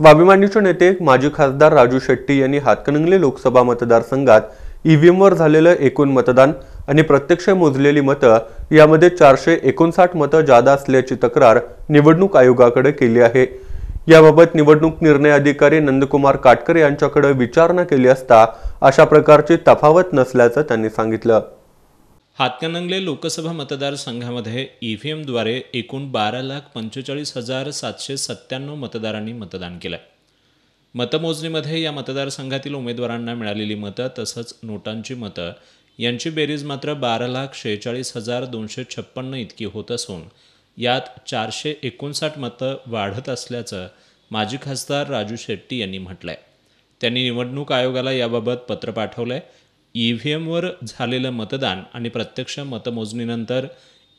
स्वाभिमानीचे नेते माजी खासदार राजू शेट्टी यांनी हातकणंगले लोकसभा मतदारसंघात ईव्हीएमवर झालेलं एकूण मतदान आणि प्रत्यक्ष मोजलेली मतं यामध्ये चारशे एकोणसाठ मतं जादा असल्याची तक्रार निवडणूक आयोगाकडे केली आहे याबाबत निवडणूक निर्णय अधिकारी नंदकुमार काटकर यांच्याकडे विचारणा केली असता अशा प्रकारची तफावत नसल्याचं त्यांनी सांगितलं हातकणंगले लोकसभा मतदारसंघामध्ये एमद्वारे e एकूण बारा लाख पंचेचाळीस हजार सातशे सत्त्याण्णव मतदारांनी मतदान केलं मतमोजणीमध्ये या मतदारसंघातील उमेदवारांना मिळालेली मतं तसंच नोटांची मतं यांची बेरीज मात्र बारा लाख शेहेचाळीस हजार दोनशे छप्पन्न इतकी होत असून यात चारशे एकोणसाठ मतं वाढत असल्याचं माजी खासदार राजू शेट्टी यांनी म्हटलं त्यांनी निवडणूक आयोगाला याबाबत पत्र पाठवलं आहे ई व्ही एमवर झालेलं मतदान आणि प्रत्यक्ष मतमोजणीनंतर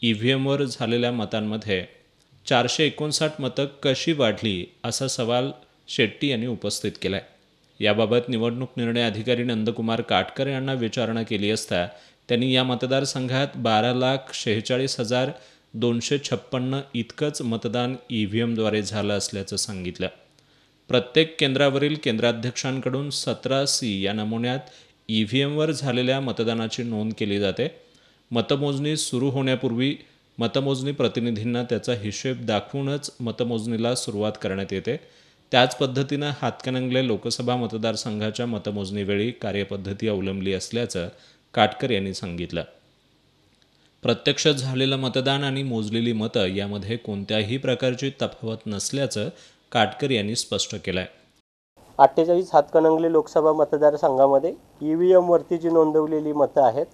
ई व्ही एमवर झालेल्या मतांमध्ये चारशे एकोणसाठ मतं कशी वाढली असा सवाल शेट्टी यांनी उपस्थित केला आहे याबाबत निवडणूक निर्णय अधिकारी नंदकुमार काटकर यांना विचारणा केली असता त्यांनी या मतदारसंघात बारा लाख शेहेचाळीस हजार दोनशे छप्पन्न इतकंच मतदान ई व्ही एमद्वारे झालं असल्याचं सांगितलं प्रत्येक केंद्रावरील केंद्राध्यक्षांकडून सतरा सी या नमुन्यात ई व्ही एमवर झालेल्या मतदानाची नोंद केली जाते मतमोजणी सुरू होण्यापूर्वी मतमोजणी प्रतिनिधींना त्याचा हिशेब दाखवूनच मतमोजणीला सुरुवात करण्यात येते त्याच पद्धतीनं हातकणंगले लोकसभा मतदारसंघाच्या मतमोजणीवेळी कार्यपद्धती अवलंबली असल्याचं काटकर यांनी सांगितलं प्रत्यक्ष झालेलं मतदान आणि मोजलेली मतं यामध्ये कोणत्याही प्रकारची तफावत नसल्याचं काटकर यांनी स्पष्ट केलं आहे अठ्ठेचाळीस हातकणंगले लोकसभा मतदारसंघामध्ये ई e व्ही एमवरती जी नोंदवलेली मतं आहेत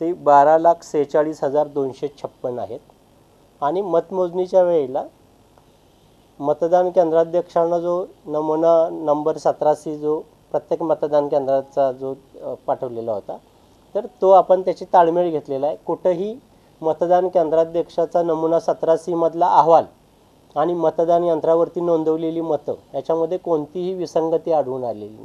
ती बारा लाख सेहेचाळीस हजार दोनशे छप्पन आहेत आणि मतमोजणीच्या वेळेला मतदान केंद्राध्यक्षांना जो नमुना नंबर सतराशी जो प्रत्येक मतदान केंद्राचा जो पाठवलेला होता तर तो आपण त्याची ताळमेळ घेतलेला आहे कुठंही मतदान केंद्राध्यक्षाचा नमुना सतराशीमधला अहवाल आणि मतदान यंत्रावरती नोंदवलेली मतं याच्यामध्ये कोणतीही विसंगती आढळून आलेली नाही